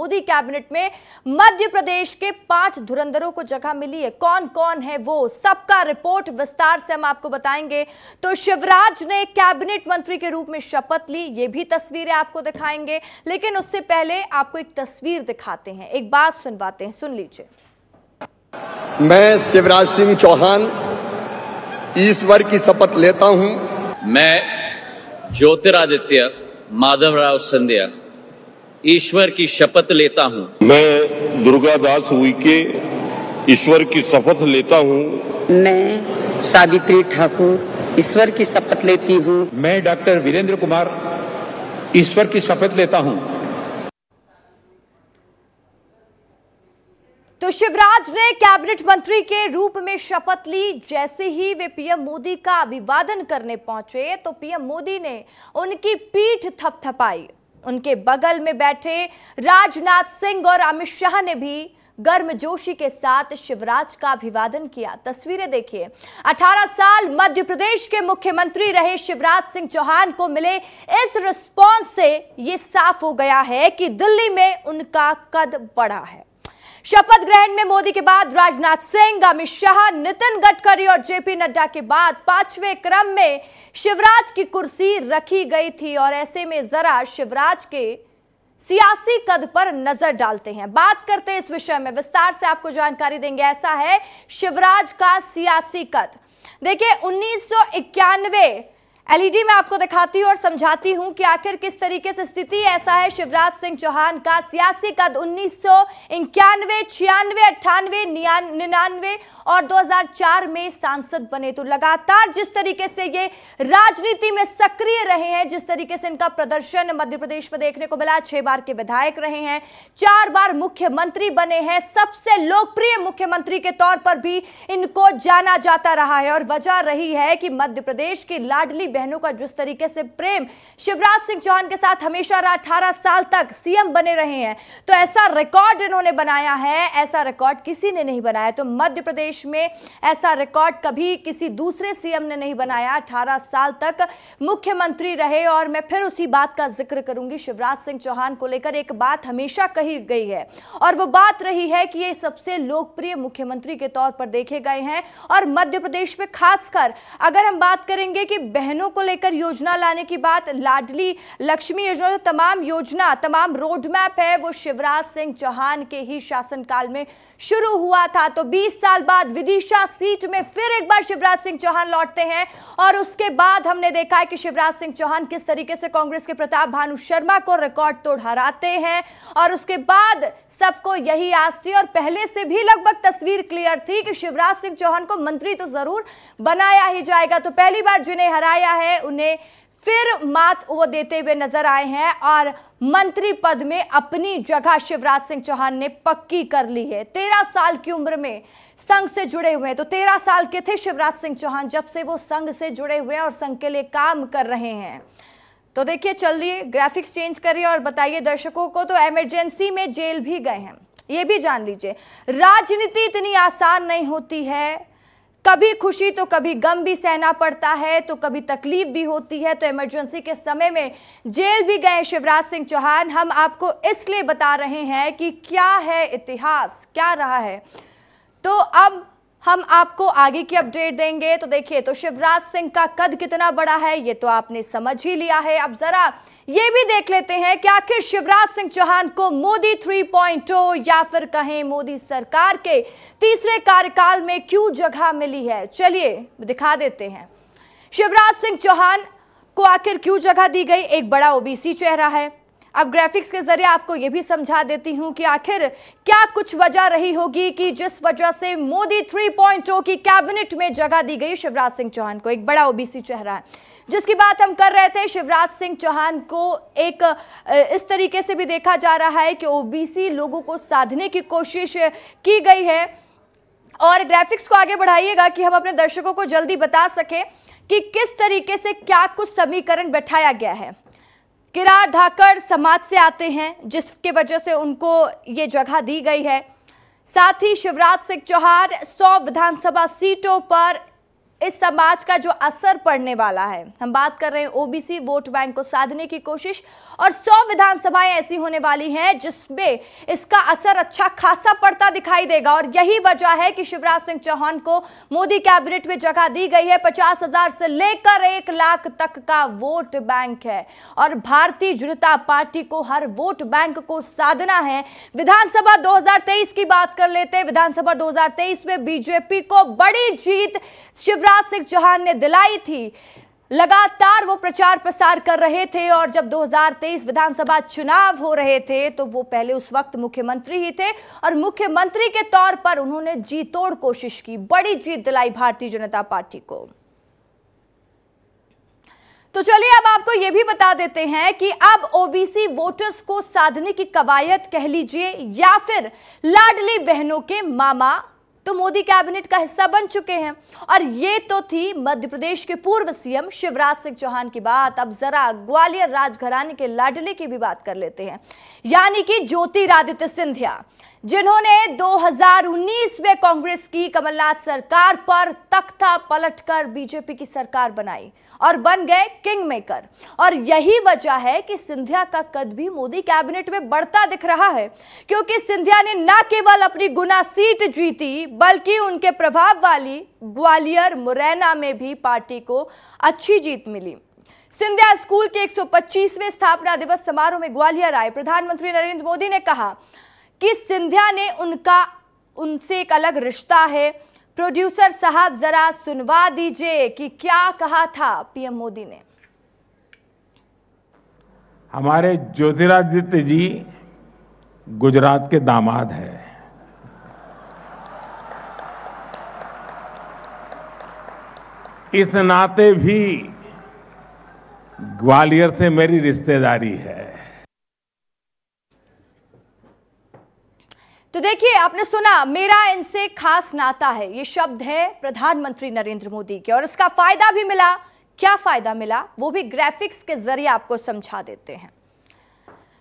Modi cabinet में मध्य प्रदेश के पांच धुरंधरों को जगह मिली है कौन कौन है वो सबका रिपोर्ट विस्तार से हम आपको बताएंगे तो शिवराज ने कैबिनेट मंत्री के रूप में शपथ ली ये भी तस्वीरें आपको दिखाएंगे लेकिन उससे पहले आपको एक तस्वीर दिखाते हैं एक बात सुनवाते हैं सुन लीजिए मैं शिवराज सिंह चौहान ईश्वर की शपथ लेता हूं मैं ज्योतिरादित्य माधवराव सिंधिया ईश्वर की शपथ लेता हूँ मैं दुर्गा दास के ईश्वर की शपथ लेता हूँ मैं सावित्री ठाकुर ईश्वर की शपथ लेती हूँ मैं डॉक्टर वीरेंद्र कुमार ईश्वर की शपथ लेता हूँ तो शिवराज ने कैबिनेट मंत्री के रूप में शपथ ली जैसे ही वे पीएम मोदी का अभिवादन करने पहुंचे तो पीएम मोदी ने उनकी पीठ थपथपाई उनके बगल में बैठे राजनाथ सिंह और अमित शाह ने भी गर्मजोशी के साथ शिवराज का अभिवादन किया तस्वीरें देखिए 18 साल मध्य प्रदेश के मुख्यमंत्री रहे शिवराज सिंह चौहान को मिले इस रिस्पॉन्स से ये साफ हो गया है कि दिल्ली में उनका कद बढ़ा है शपथ ग्रहण में मोदी के बाद राजनाथ सिंह अमित शाह नितिन गडकरी और जेपी नड्डा के बाद पांचवें क्रम में शिवराज की कुर्सी रखी गई थी और ऐसे में जरा शिवराज के सियासी कद पर नजर डालते हैं बात करते हैं इस विषय में विस्तार से आपको जानकारी देंगे ऐसा है शिवराज का सियासी कद देखिए उन्नीस एलईडी में आपको दिखाती हूँ और समझाती हूँ कि आखिर किस तरीके से स्थिति ऐसा है शिवराज सिंह चौहान का सियासी कद उन्नीस सौ इक्यानवे छियानवे अट्ठानवे निन्यानवे और 2004 में सांसद बने तो लगातार जिस तरीके से ये राजनीति में सक्रिय रहे हैं जिस तरीके से इनका प्रदर्शन मध्य प्रदेश में देखने को मिला छह बार के विधायक रहे हैं चार बार मुख्यमंत्री बने हैं सबसे लोकप्रिय मुख्यमंत्री के तौर पर भी इनको जाना जाता रहा है और वजह रही है कि मध्य प्रदेश की लाडली बहनों का जिस तरीके से प्रेम शिवराज सिंह चौहान के साथ हमेशा अठारह साल तक सीएम बने रहे हैं तो ऐसा रिकॉर्ड इन्होंने बनाया है ऐसा रिकॉर्ड किसी ने नहीं बनाया तो मध्य प्रदेश प्रदेश में ऐसा रिकॉर्ड कभी किसी दूसरे सीएम ने नहीं बनाया अठारह साल तक मुख्यमंत्री रहे और मैं फिर उसी बात का जिक्र करूंगी शिवराज सिंह चौहान को लेकर एक बात हमेशा कही गई है और वो बात रही है कि ये सबसे लोकप्रिय मुख्यमंत्री के तौर पर देखे गए हैं और मध्य प्रदेश में खासकर अगर हम बात करेंगे कि बहनों को लेकर योजना लाने की बात लाडली लक्ष्मी योजना तो तमाम योजना तमाम रोडमैप है वो शिवराज सिंह चौहान के ही शासनकाल में शुरू हुआ था तो 20 साल बाद विदिशा सीट में फिर एक बार शिवराज सिंह चौहान लौटते हैं और उसके बाद हमने देखा है कि शिवराज सिंह चौहान किस तरीके से कांग्रेस के प्रताप भानु शर्मा को रिकॉर्ड तोड़ हराते हैं और उसके बाद सबको यही आस थी और पहले से भी लगभग तस्वीर क्लियर थी कि शिवराज सिंह चौहान को मंत्री तो जरूर बनाया ही जाएगा तो पहली बार जिन्हें हराया है उन्हें फिर मात वो देते हुए नजर आए हैं और मंत्री पद में अपनी जगह शिवराज सिंह चौहान ने पक्की कर ली है तेरह साल की उम्र में संघ से जुड़े हुए हैं तो तेरह साल के थे शिवराज सिंह चौहान जब से वो संघ से जुड़े हुए और संघ के लिए काम कर रहे हैं तो देखिए चलिए ग्राफिक्स चेंज करिए और बताइए दर्शकों को तो एमरजेंसी में जेल भी गए हैं ये भी जान लीजिए राजनीति इतनी आसान नहीं होती है कभी खुशी तो कभी गम भी सहना पड़ता है तो कभी तकलीफ भी होती है तो इमरजेंसी के समय में जेल भी गए शिवराज सिंह चौहान हम आपको इसलिए बता रहे हैं कि क्या है इतिहास क्या रहा है तो अब हम आपको आगे की अपडेट देंगे तो देखिए तो शिवराज सिंह का कद कितना बड़ा है ये तो आपने समझ ही लिया है अब जरा ये भी देख लेते हैं कि आखिर शिवराज सिंह चौहान को मोदी 3.0 या फिर कहें मोदी सरकार के तीसरे कार्यकाल में क्यों जगह मिली है चलिए दिखा देते हैं शिवराज सिंह चौहान को आखिर क्यों जगह दी गई एक बड़ा ओबीसी चेहरा है अब ग्राफिक्स के ज़रिए आपको यह भी समझा देती हूं कि आखिर क्या कुछ वजह रही होगी कि जिस वजह से मोदी 3.0 की कैबिनेट में जगह दी गई शिवराज सिंह चौहान को एक बड़ा ओबीसी चेहरा है जिसकी बात हम कर रहे थे शिवराज सिंह चौहान को एक इस तरीके से भी देखा जा रहा है कि ओबीसी लोगों को साधने की कोशिश की गई है और ग्राफिक्स को आगे बढ़ाइएगा कि हम अपने दर्शकों को जल्दी बता सकें कि किस तरीके से क्या कुछ समीकरण बैठाया गया है किरार धाकर समाज से आते हैं जिसके वजह से उनको ये जगह दी गई है साथ ही शिवराज सिंह चौहान सौ विधानसभा सीटों पर इस समाज का जो असर पड़ने वाला है हम बात कर रहे हैं ओबीसी वोट बैंक को साधने की कोशिश और सौ विधानसभाएं ऐसी होने वाली हैं जिसमें इसका असर अच्छा खासा पड़ता दिखाई देगा और यही वजह है कि शिवराज सिंह चौहान को मोदी कैबिनेट में जगह दी गई है पचास हजार से लेकर एक लाख तक का वोट बैंक है और भारतीय जनता पार्टी को हर वोट बैंक को साधना है विधानसभा दो की बात कर लेते विधानसभा दो में बीजेपी को बड़ी जीत शिवराज सिख चौहान ने दिलाई थी लगातार वो प्रचार प्रसार कर रहे थे और जब 2023 विधानसभा चुनाव हो रहे थे तो वो पहले उस वक्त मुख्यमंत्री ही थे और मुख्यमंत्री के तौर पर उन्होंने जी तोड़ कोशिश की बड़ी जीत दिलाई भारतीय जनता पार्टी को तो चलिए अब आपको यह भी बता देते हैं कि अब ओबीसी वोटर्स को साधने की कवायद कह लीजिए या फिर लाडली बहनों के मामा तो मोदी कैबिनेट का हिस्सा बन चुके हैं और ये तो थी मध्य प्रदेश के पूर्व सीएम शिवराज सिंह चौहान की बात अब जरा ग्वालियर राजघराने के लाडले की भी बात कर लेते हैं यानी कि ज्योतिरादित्य सिंधिया जिन्होंने 2019 में कांग्रेस की कमलनाथ सरकार पर तख्ता पलटकर बीजेपी की सरकार बनाई और बन गए किंग मेकर और यही वजह है कि सिंधिया का कद भी मोदी कैबिनेट में बढ़ता दिख रहा है क्योंकि सिंधिया ने न केवल अपनी गुना सीट जीती बल्कि उनके प्रभाव वाली ग्वालियर मुरैना में भी पार्टी को अच्छी जीत मिली सिंधिया स्कूल के 125वें स्थापना दिवस समारोह में ग्वालियर आए प्रधानमंत्री नरेंद्र मोदी ने कहा कि सिंधिया ने उनका उनसे एक अलग रिश्ता है प्रोड्यूसर साहब जरा सुनवा दीजिए कि क्या कहा था पीएम मोदी ने हमारे ज्योतिरादित्य जी गुजरात के दामाद हैं इस नाते भी ग्वालियर से मेरी रिश्तेदारी है तो देखिए आपने सुना मेरा इनसे खास नाता है ये शब्द है प्रधानमंत्री नरेंद्र मोदी के और इसका फायदा भी मिला क्या फायदा मिला वो भी ग्राफिक्स के जरिए आपको समझा देते हैं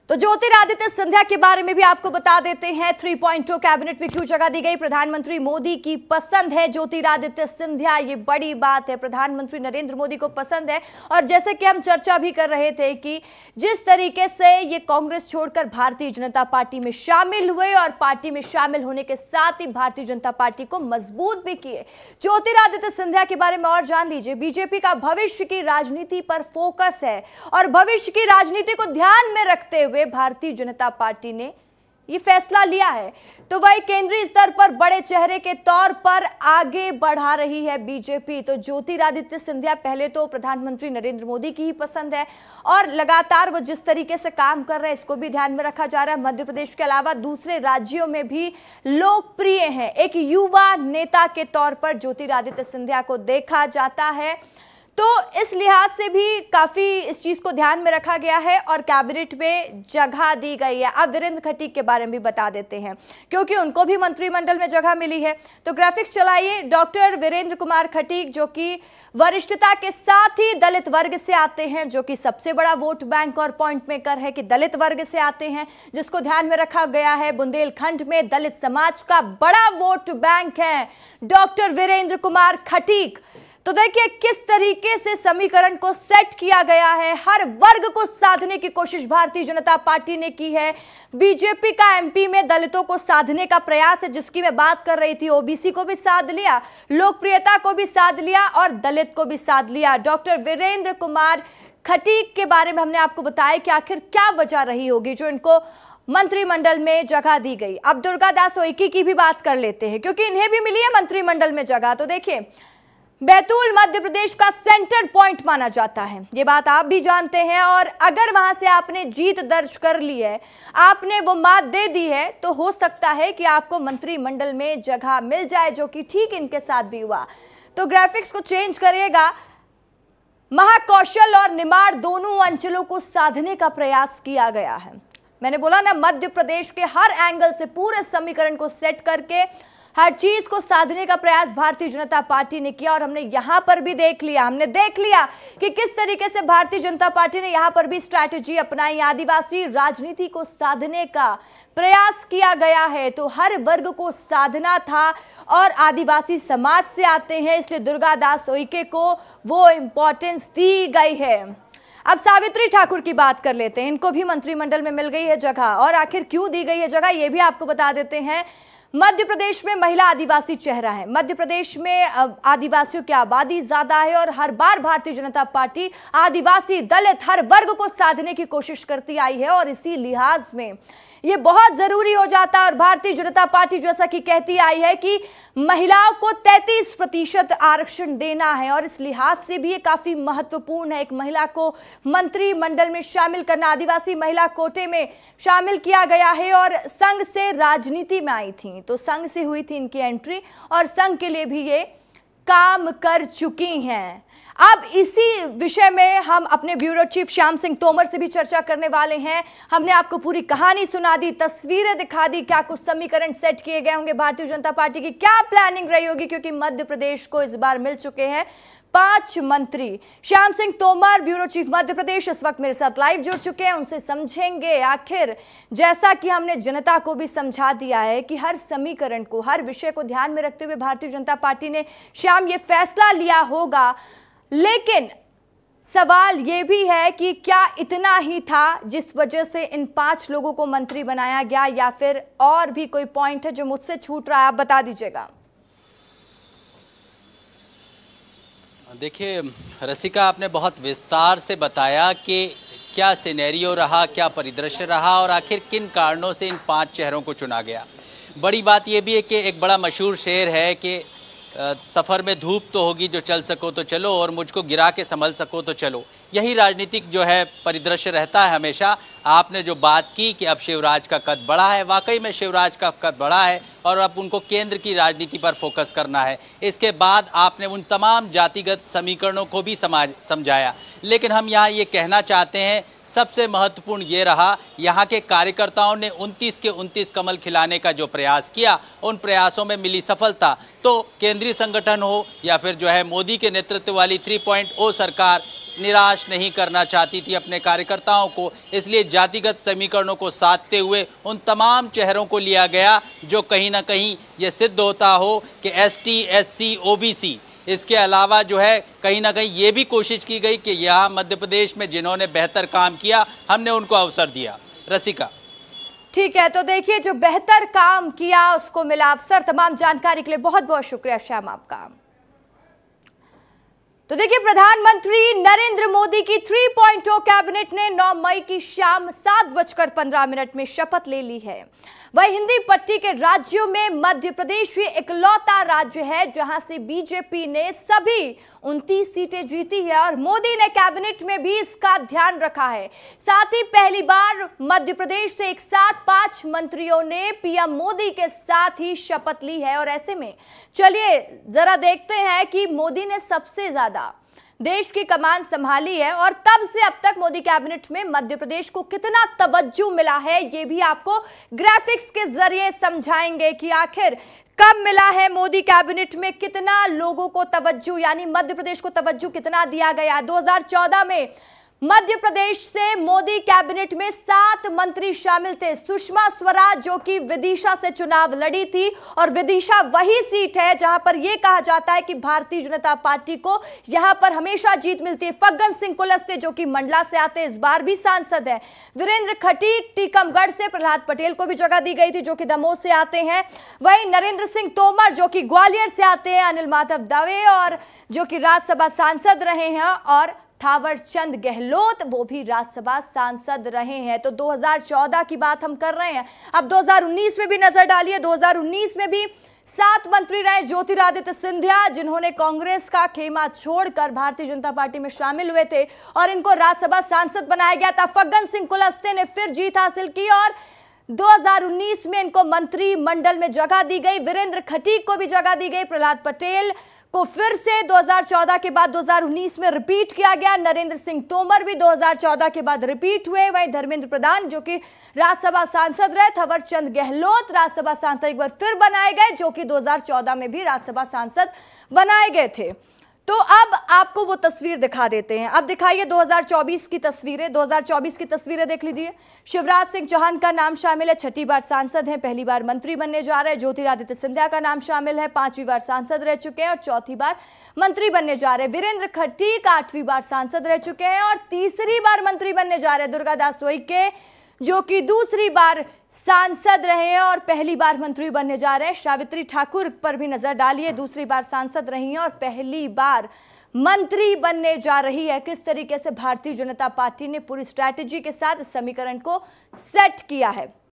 तो ज्योतिरादित्य सिंधिया के बारे में भी आपको बता देते हैं थ्री पॉइंट टू कैबिनेट में क्यों जगह दी गई प्रधानमंत्री मोदी की पसंद है ज्योतिरादित्य सिंधिया ये बड़ी बात है प्रधानमंत्री नरेंद्र मोदी को पसंद है और जैसे कि हम चर्चा भी कर रहे थे कि जिस तरीके से ये कांग्रेस छोड़कर भारतीय जनता पार्टी में शामिल हुए और पार्टी में शामिल होने के साथ ही भारतीय जनता पार्टी को मजबूत भी किए ज्योतिरादित्य सिंधिया के बारे में और जान लीजिए बीजेपी का भविष्य की राजनीति पर फोकस है और भविष्य की राजनीति को ध्यान में रखते हुए पे भारतीय जनता पार्टी ने ये फैसला लिया है तो वही केंद्रीय स्तर पर बड़े चेहरे के तौर पर आगे बढ़ा रही है बीजेपी तो ज्योतिरादित्य सिंधिया पहले तो प्रधानमंत्री नरेंद्र मोदी की ही पसंद है और लगातार वो जिस तरीके से काम कर रहे हैं इसको भी ध्यान में रखा जा रहा है मध्य प्रदेश के अलावा दूसरे राज्यों में भी लोकप्रिय हैं एक युवा नेता के तौर पर ज्योतिरादित्य सिंधिया को देखा जाता है तो इस लिहाज से भी काफ़ी इस चीज़ को ध्यान में रखा गया है और कैबिनेट में जगह दी गई है आप वीरेंद्र खटीक के बारे में भी बता देते हैं क्योंकि उनको भी मंत्रिमंडल में जगह मिली है तो ग्राफिक्स चलाइए डॉक्टर वीरेंद्र कुमार खटीक जो कि वरिष्ठता के साथ ही दलित वर्ग से आते हैं जो कि सबसे बड़ा वोट बैंक और पॉइंट मेकर है कि दलित वर्ग से आते हैं जिसको ध्यान में रखा गया है बुंदेलखंड में दलित समाज का बड़ा वोट बैंक है डॉक्टर वीरेंद्र कुमार खटीक तो देखिए किस तरीके से समीकरण को सेट किया गया है हर वर्ग को साधने की कोशिश भारतीय जनता पार्टी ने की है बीजेपी का एमपी में दलितों को साधने का प्रयास है जिसकी मैं बात कर रही थी ओबीसी को भी साध लिया लोकप्रियता को भी साध लिया और दलित को भी साध लिया डॉक्टर वीरेंद्र कुमार खटीक के बारे में हमने आपको बताया कि आखिर क्या वजह रही होगी जो इनको मंत्रिमंडल में जगह दी गई अब दुर्गा दास की भी बात कर लेते हैं क्योंकि इन्हें भी मिली है मंत्रिमंडल में जगह तो देखिए बैतूल मध्य प्रदेश का सेंटर पॉइंट माना जाता है ये बात आप भी जानते हैं और अगर वहां से आपने जीत दर्ज कर ली है आपने वो मात दे दी है तो हो सकता है कि आपको मंत्रिमंडल में जगह मिल जाए जो कि ठीक इनके साथ भी हुआ तो ग्राफिक्स को चेंज करिएगा महाकौशल और निमाड़ दोनों अंचलों को साधने का प्रयास किया गया है मैंने बोला ना मध्य प्रदेश के हर एंगल से पूरे समीकरण को सेट करके हर चीज को साधने का प्रयास भारतीय जनता पार्टी ने किया और हमने यहां पर भी देख लिया हमने देख लिया कि किस तरीके से भारतीय जनता पार्टी ने यहां पर भी स्ट्रैटेजी अपनाई आदिवासी राजनीति को साधने का प्रयास किया गया है तो हर वर्ग को साधना था और आदिवासी समाज से आते हैं इसलिए दुर्गा दास उइके को वो इम्पोर्टेंस दी गई है अब सावित्री ठाकुर की बात कर लेते हैं इनको भी मंत्रिमंडल में मिल गई है जगह और आखिर क्यों दी गई है जगह ये भी आपको बता देते हैं मध्य प्रदेश में महिला आदिवासी चेहरा है मध्य प्रदेश में आदिवासियों की आबादी ज्यादा है और हर बार भारतीय जनता पार्टी आदिवासी दलित हर वर्ग को साधने की कोशिश करती आई है और इसी लिहाज में ये बहुत जरूरी हो जाता है और भारतीय जनता पार्टी जैसा कि कहती आई है कि महिलाओं को 33 प्रतिशत आरक्षण देना है और इस लिहाज से भी ये काफी महत्वपूर्ण है एक महिला को मंत्रिमंडल में शामिल करना आदिवासी महिला कोटे में शामिल किया गया है और संघ से राजनीति में आई थी तो संघ से हुई थी इनकी एंट्री और संघ के लिए भी ये काम कर चुकी हैं अब इसी विषय में हम अपने ब्यूरो चीफ श्याम सिंह तोमर से भी चर्चा करने वाले हैं हमने आपको पूरी कहानी सुना दी तस्वीरें दिखा दी क्या कुछ समीकरण सेट किए गए होंगे भारतीय जनता पार्टी की क्या प्लानिंग रही होगी क्योंकि मध्य प्रदेश को इस बार मिल चुके हैं पांच मंत्री श्याम सिंह तोमर ब्यूरो चीफ मध्य प्रदेश इस वक्त मेरे साथ लाइव जुड़ चुके हैं उनसे समझेंगे आखिर जैसा कि हमने जनता को भी समझा दिया है कि हर समीकरण को हर विषय को ध्यान में रखते हुए भारतीय जनता पार्टी ने श्याम ये फैसला लिया होगा लेकिन सवाल ये भी है कि क्या इतना ही था जिस वजह से इन पांच लोगों को मंत्री बनाया गया या फिर और भी कोई पॉइंट है जो मुझसे छूट रहा है आप बता दीजिएगा देखिए रसिका आपने बहुत विस्तार से बताया कि क्या सिनेरियो रहा क्या परिदृश्य रहा और आखिर किन कारणों से इन पांच चेहरों को चुना गया बड़ी बात यह भी है कि एक बड़ा मशहूर शेर है कि सफ़र में धूप तो होगी जो चल सको तो चलो और मुझको गिरा के संभल सको तो चलो यही राजनीतिक जो है परिदृश्य रहता है हमेशा आपने जो बात की कि अब शिवराज का कद बढ़ा है वाकई में शिवराज का कद बढ़ा है और अब उनको केंद्र की राजनीति पर फोकस करना है इसके बाद आपने उन तमाम जातिगत समीकरणों को भी समाज समझाया लेकिन हम यहाँ ये कहना चाहते हैं सबसे महत्वपूर्ण ये रहा यहाँ के कार्यकर्ताओं ने 29 के 29 कमल खिलाने का जो प्रयास किया उन प्रयासों में मिली सफलता तो केंद्रीय संगठन हो या फिर जो है मोदी के नेतृत्व वाली थ्री सरकार निराश नहीं करना चाहती थी अपने कार्यकर्ताओं को इसलिए जातिगत समीकरणों को साधते हुए उन तमाम चेहरों को लिया गया जो कहीं ना कहीं ये सिद्ध होता हो कि S T S C O B C इसके अलावा जो है कहीं ना कहीं ये भी कोशिश की गई कि यहाँ मध्य प्रदेश में जिन्होंने बेहतर काम किया हमने उनको अवसर दिया रसिका ठीक है तो देखिए जो बेहतर काम किया उसको मिला अवसर तमाम जानकारी के लिए बहुत बहुत शुक्रिया श्याम आपका तो देखिए प्रधानमंत्री नरेंद्र मोदी की 3.0 कैबिनेट ने 9 मई की शाम सात बजकर पंद्रह मिनट में शपथ ले ली है वह हिंदी पट्टी के राज्यों में मध्य प्रदेश ही इकलौता राज्य है जहां से बीजेपी ने सभी उनतीस सीटें जीती है और मोदी ने कैबिनेट में भी इसका ध्यान रखा है साथ ही पहली बार मध्य प्रदेश से एक साथ पांच मंत्रियों ने पीएम मोदी के साथ ही शपथ ली है और ऐसे में चलिए जरा देखते हैं कि मोदी ने सबसे ज्यादा देश की कमान संभाली है और तब से अब तक मोदी कैबिनेट में मध्य प्रदेश को कितना तवज्जो मिला है ये भी आपको ग्राफिक्स के जरिए समझाएंगे कि आखिर कब मिला है मोदी कैबिनेट में कितना लोगों को तवज्जो यानी मध्य प्रदेश को तवज्जो कितना दिया गया 2014 में मध्य प्रदेश से मोदी कैबिनेट में सात मंत्री शामिल थे सुषमा स्वराज जो कि विदिशा से चुनाव लड़ी थी और विदिशा वही सीट है जहां पर यह कहा जाता है कि भारतीय जनता पार्टी को यहां पर हमेशा जीत मिलती है फग्गन सिंह कुलस्ते जो कि मंडला से आते इस बार भी सांसद है वीरेंद्र खटीक टीकमगढ़ से प्रहलाद पटेल को भी जगह दी गई थी जो कि दमोह से आते हैं वही नरेंद्र सिंह तोमर जो कि ग्वालियर से आते हैं अनिल माधव दवे और जो कि राज्यसभा सांसद रहे हैं और थावर चंद गहलोत वो भी राज्यसभा सांसद रहे हैं तो 2014 की बात हम कर रहे हैं अब 2019 में भी नजर डालिए 2019 में भी सात मंत्री रहे ज्योतिरादित्य सिंधिया जिन्होंने कांग्रेस का खेमा छोड़कर भारतीय जनता पार्टी में शामिल हुए थे और इनको राज्यसभा सांसद बनाया गया था फग्गन सिंह कुलस्ते ने फिर जीत हासिल की और 2019 में इनको मंत्रिमंडल में जगह दी गई वीरेंद्र खटीक को भी जगह दी गई प्रहलाद पटेल को तो फिर से 2014 के बाद 2019 में रिपीट किया गया नरेंद्र सिंह तोमर भी 2014 के बाद रिपीट हुए वहीं धर्मेंद्र प्रधान जो कि राज्यसभा सांसद रहे थवर चंद गहलोत राज्यसभा सांसद एक बार फिर बनाए गए जो कि 2014 में भी राज्यसभा सांसद बनाए गए थे तो अब आपको वो तस्वीर दिखा देते हैं अब दिखाइए 2024 की तस्वीरें 2024 की तस्वीरें देख लीजिए शिवराज सिंह चौहान का नाम शामिल है छठी बार सांसद हैं पहली बार मंत्री बनने जा रहे हैं ज्योतिरादित्य सिंधिया का नाम शामिल है पांचवी बार सांसद रह चुके हैं और चौथी बार मंत्री बनने जा रहे हैं वीरेंद्र का आठवीं बार सांसद रह चुके हैं और तीसरी बार मंत्री बनने जा रहे हैं दुर्गा दास के जो कि दूसरी बार सांसद रहे हैं और पहली बार मंत्री बनने जा रहे हैं सावित्री ठाकुर पर भी नजर डालिए दूसरी बार सांसद रही हैं और पहली बार मंत्री बनने जा रही है किस तरीके से भारतीय जनता पार्टी ने पूरी स्ट्रैटेजी के साथ समीकरण को सेट किया है